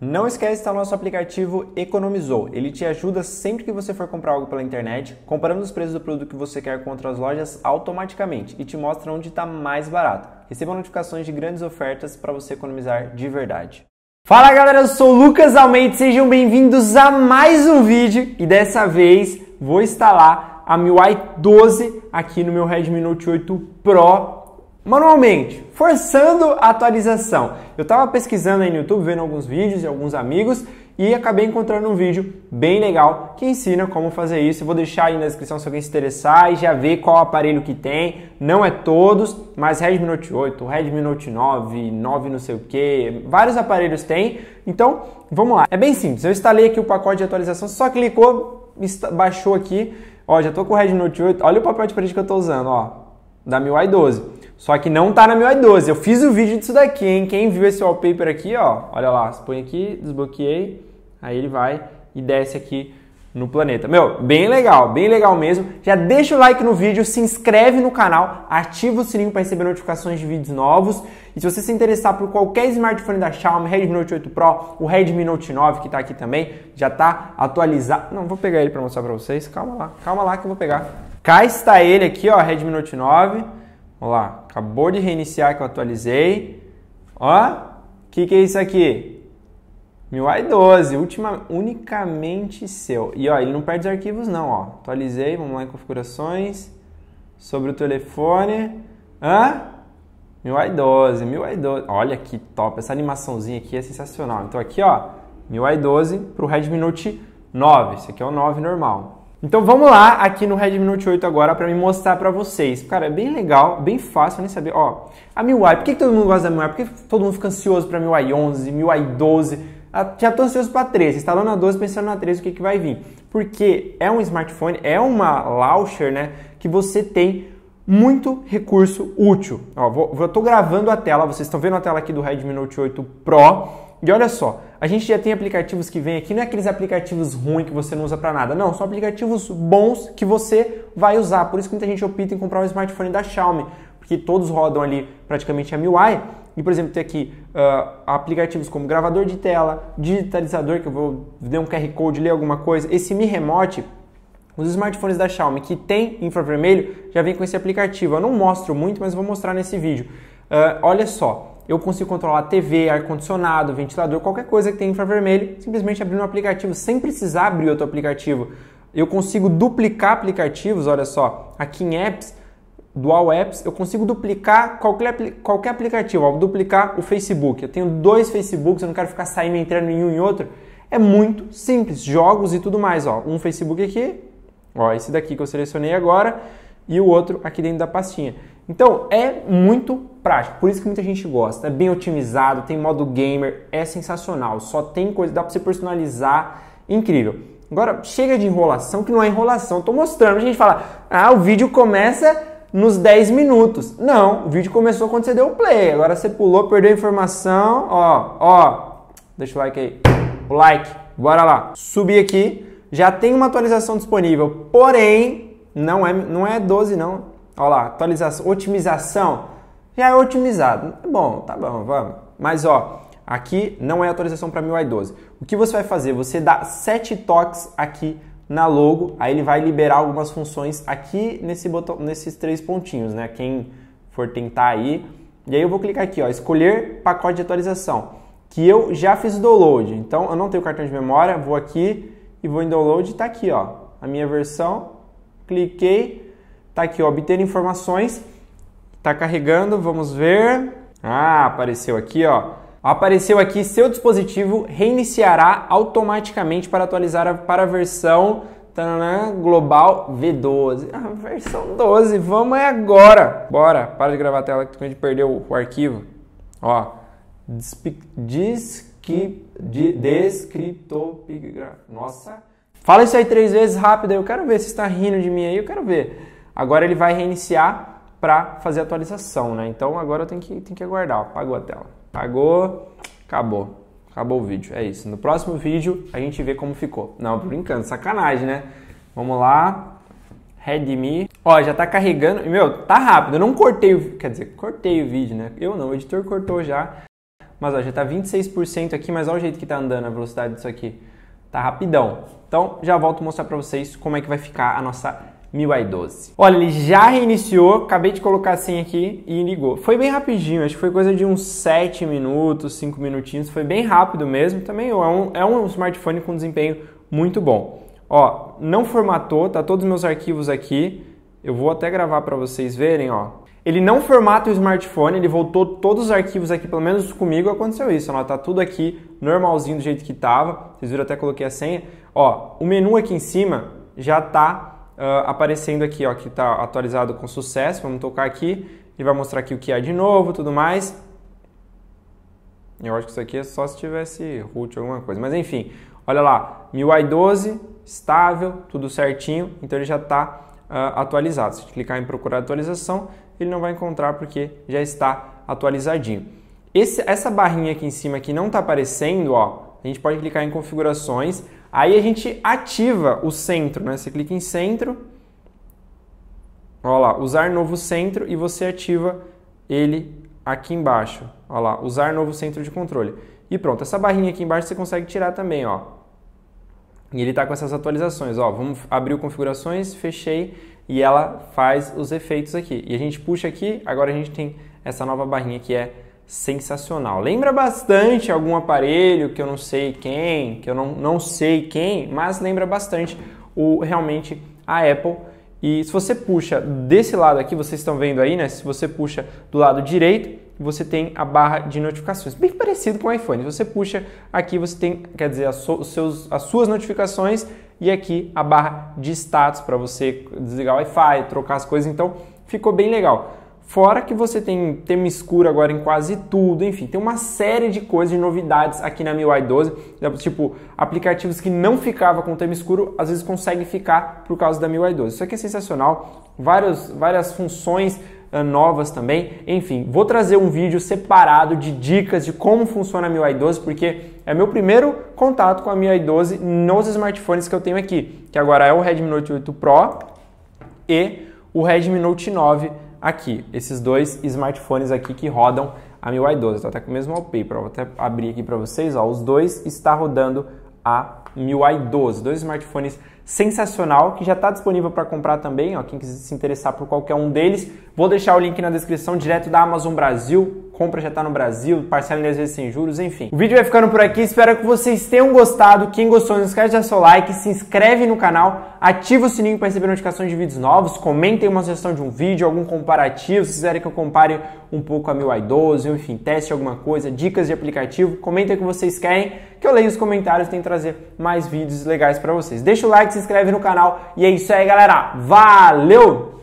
Não esquece de instalar nosso aplicativo Economizou. Ele te ajuda sempre que você for comprar algo pela internet, comparando os preços do produto que você quer com outras lojas automaticamente e te mostra onde está mais barato. Receba notificações de grandes ofertas para você economizar de verdade. Fala galera, eu sou o Lucas Almeida, sejam bem-vindos a mais um vídeo e dessa vez vou instalar a MIUI 12 aqui no meu Redmi Note 8 Pro manualmente, forçando a atualização. Eu estava pesquisando aí no YouTube, vendo alguns vídeos de alguns amigos e acabei encontrando um vídeo bem legal que ensina como fazer isso. Eu vou deixar aí na descrição se alguém se interessar e já ver qual aparelho que tem. Não é todos, mas Redmi Note 8, Redmi Note 9, 9 não sei o que, vários aparelhos tem. Então, vamos lá. É bem simples. Eu instalei aqui o pacote de atualização, só clicou, baixou aqui. Ó, já tô com o Redmi Note 8. Olha o papel de parede que eu tô usando, ó, da MIUI 12. Só que não tá na minha i12. Eu fiz o vídeo disso daqui, hein? Quem viu esse wallpaper aqui, ó, olha lá, você põe aqui, desbloqueei, aí ele vai e desce aqui no planeta. Meu, bem legal, bem legal mesmo. Já deixa o like no vídeo, se inscreve no canal, ativa o sininho para receber notificações de vídeos novos. E se você se interessar por qualquer smartphone da Xiaomi, Redmi Note 8 Pro, o Redmi Note 9 que está aqui também, já está atualizado. Não, vou pegar ele para mostrar para vocês. Calma lá, calma lá que eu vou pegar. Cá está ele aqui, ó, Redmi Note 9. Olha lá, acabou de reiniciar que eu atualizei. Ó, o que, que é isso aqui? MIUI 12, última, unicamente seu. E ó, ele não perde os arquivos não, ó. Atualizei, vamos lá em configurações. Sobre o telefone. Hã? MIUI 12, MIUI 12. Olha que top, essa animaçãozinha aqui é sensacional. Então aqui, ó, MIUI 12 para o Redmi Note 9. Esse aqui é o 9 normal. Então vamos lá aqui no Redmi Note 8 agora para me mostrar para vocês. Cara, é bem legal, bem fácil, nem saber. Ó, a MIUI, por que, que todo mundo gosta da MIUI? Por que todo mundo fica ansioso para MIUI 11, MIUI 12? Já tô ansioso para 13, instalando a 12 pensando na 13 o que, que vai vir. Porque é um smartphone, é uma launcher, né, que você tem muito recurso útil. Ó, vou, eu tô gravando a tela, vocês estão vendo a tela aqui do Redmi Note 8 Pro e olha só, a gente já tem aplicativos que vêm aqui, não é aqueles aplicativos ruins que você não usa para nada, não, são aplicativos bons que você vai usar. Por isso que muita gente opta em comprar um smartphone da Xiaomi, porque todos rodam ali praticamente a MIUI. E, por exemplo, tem aqui uh, aplicativos como gravador de tela, digitalizador, que eu vou dar um QR Code, ler alguma coisa. Esse Mi Remote, os smartphones da Xiaomi que tem infravermelho já vem com esse aplicativo. Eu não mostro muito, mas vou mostrar nesse vídeo. Uh, olha só, eu consigo controlar TV, ar-condicionado, ventilador, qualquer coisa que tenha infravermelho, simplesmente abrindo um aplicativo, sem precisar abrir outro aplicativo. Eu consigo duplicar aplicativos, olha só, aqui em apps, Dual Apps, eu consigo duplicar qualquer, qualquer aplicativo, ó, duplicar o Facebook. Eu tenho dois Facebooks, eu não quero ficar saindo e entrando em um e outro. É muito simples, jogos e tudo mais. Ó. Um Facebook aqui, ó, esse daqui que eu selecionei agora, e o outro aqui dentro da pastinha. Então é muito prático, por isso que muita gente gosta. É bem otimizado, tem modo gamer, é sensacional. Só tem coisa, dá para você personalizar, incrível. Agora chega de enrolação, que não é enrolação, estou mostrando. A gente fala, ah, o vídeo começa nos 10 minutos. Não, o vídeo começou quando você deu o play. Agora você pulou, perdeu a informação. Ó, ó, deixa o like aí. O like, bora lá. Subi aqui, já tem uma atualização disponível, porém, não é, não é 12, não Olha lá, atualização, otimização. Já é otimizado. Tá bom, tá bom, vamos. Mas ó, aqui não é atualização para MIUI 12. O que você vai fazer? Você dá sete toques aqui na logo, aí ele vai liberar algumas funções aqui nesse botão, nesses três pontinhos, né? Quem for tentar aí. E aí eu vou clicar aqui, ó, escolher pacote de atualização, que eu já fiz o download. Então eu não tenho cartão de memória, vou aqui e vou em download, tá aqui, ó, a minha versão. Cliquei, Tá aqui, ó, obter informações. Tá carregando, vamos ver. Ah, apareceu aqui, ó. Apareceu aqui, seu dispositivo reiniciará automaticamente para atualizar a, para a versão tanana, global V12. Ah, versão 12, vamos é agora. Bora, para de gravar a tela que a gente perdeu o arquivo. Ó, despi, desqui, de, Nossa. Fala isso aí três vezes rápido eu quero ver se está rindo de mim aí, eu quero ver. Agora ele vai reiniciar para fazer a atualização, né? Então agora eu tenho que, tenho que aguardar. Apagou a tela. Apagou, acabou. Acabou o vídeo. É isso. No próximo vídeo a gente vê como ficou. Não, brincando, sacanagem, né? Vamos lá. Redmi. Ó, já tá carregando. Meu, tá rápido. Eu não cortei o. Quer dizer, cortei o vídeo, né? Eu não, o editor cortou já. Mas ó, já tá 26% aqui, mas olha o jeito que tá andando a velocidade disso aqui. Tá rapidão. Então, já volto mostrar para vocês como é que vai ficar a nossa 1012. Olha, ele já reiniciou, acabei de colocar a senha aqui e ligou. Foi bem rapidinho, acho que foi coisa de uns 7 minutos, 5 minutinhos, foi bem rápido mesmo. Também é um, é um smartphone com desempenho muito bom. Ó, não formatou, tá todos os meus arquivos aqui. Eu vou até gravar para vocês verem, ó. Ele não formata o smartphone, ele voltou todos os arquivos aqui, pelo menos comigo aconteceu isso, ó, tá tudo aqui normalzinho do jeito que tava. Vocês viram até coloquei a senha. Ó, o menu aqui em cima já tá uh, aparecendo aqui, ó, que está atualizado com sucesso. Vamos tocar aqui. Ele vai mostrar aqui o que é de novo, tudo mais. Eu acho que isso aqui é só se tivesse root alguma coisa. Mas enfim, olha lá, MIUI 12, estável, tudo certinho. Então ele já está uh, ah, atualizado. Se clicar em procurar atualização, ele não vai encontrar porque já está atualizadinho. Esse, essa barrinha aqui em cima que não está aparecendo, ó, a gente pode clicar em configurações Aí a gente ativa o centro, né? Você clica em centro, olha lá, usar novo centro e você ativa ele aqui embaixo. Olha lá, usar novo centro de controle. E pronto, essa barrinha aqui embaixo você consegue tirar também, ó. E ele está com essas atualizações, ó. Vamos abrir o configurações, fechei e ela faz os efeitos aqui. E a gente puxa aqui, agora a gente tem essa nova barrinha que é sensacional. Lembra bastante algum aparelho que eu não sei quem, que eu não, não sei quem, mas lembra bastante o realmente a Apple. E se você puxa desse lado aqui, vocês estão vendo aí, né? Se você puxa do lado direito, você tem a barra de notificações, bem parecido com o iPhone. Você puxa aqui, você tem, quer dizer, so, seus, as suas notificações e aqui a barra de status para você desligar o Wi-Fi, trocar as coisas. Então, ficou bem legal. Fora que você tem tema escuro agora em quase tudo, enfim, tem uma série de coisas, de novidades aqui na MIUI 12, tipo, aplicativos que não ficava com tema escuro, às vezes consegue ficar por causa da MIUI 12. Isso aqui é sensacional, várias, várias funções uh, novas também, enfim, vou trazer um vídeo separado de dicas de como funciona a MIUI 12, porque é meu primeiro contato com a MIUI 12 nos smartphones que eu tenho aqui, que agora é o Redmi Note 8 Pro e o Redmi Note 9 aqui, esses dois smartphones aqui que rodam a MIUI 12. Estou até com o mesmo wallpaper, vou até abrir aqui para vocês. Ó, os dois está rodando a MIUI 12, dois smartphones sensacional que já está disponível para comprar também. Ó, quem quiser se interessar por qualquer um deles, vou deixar o link na descrição direto da Amazon Brasil compra já está no Brasil, parcela em 10 vezes sem juros, enfim. O vídeo vai ficando por aqui, espero que vocês tenham gostado. Quem gostou, não esquece de dar seu like, se inscreve no canal, ativa o sininho para receber notificações de vídeos novos, comentem uma sugestão de um vídeo, algum comparativo, se quiserem que eu compare um pouco a i 12, enfim, teste alguma coisa, dicas de aplicativo, comentem o que vocês querem, que eu leio os comentários e tento trazer mais vídeos legais para vocês. Deixa o like, se inscreve no canal e é isso aí, galera. Valeu!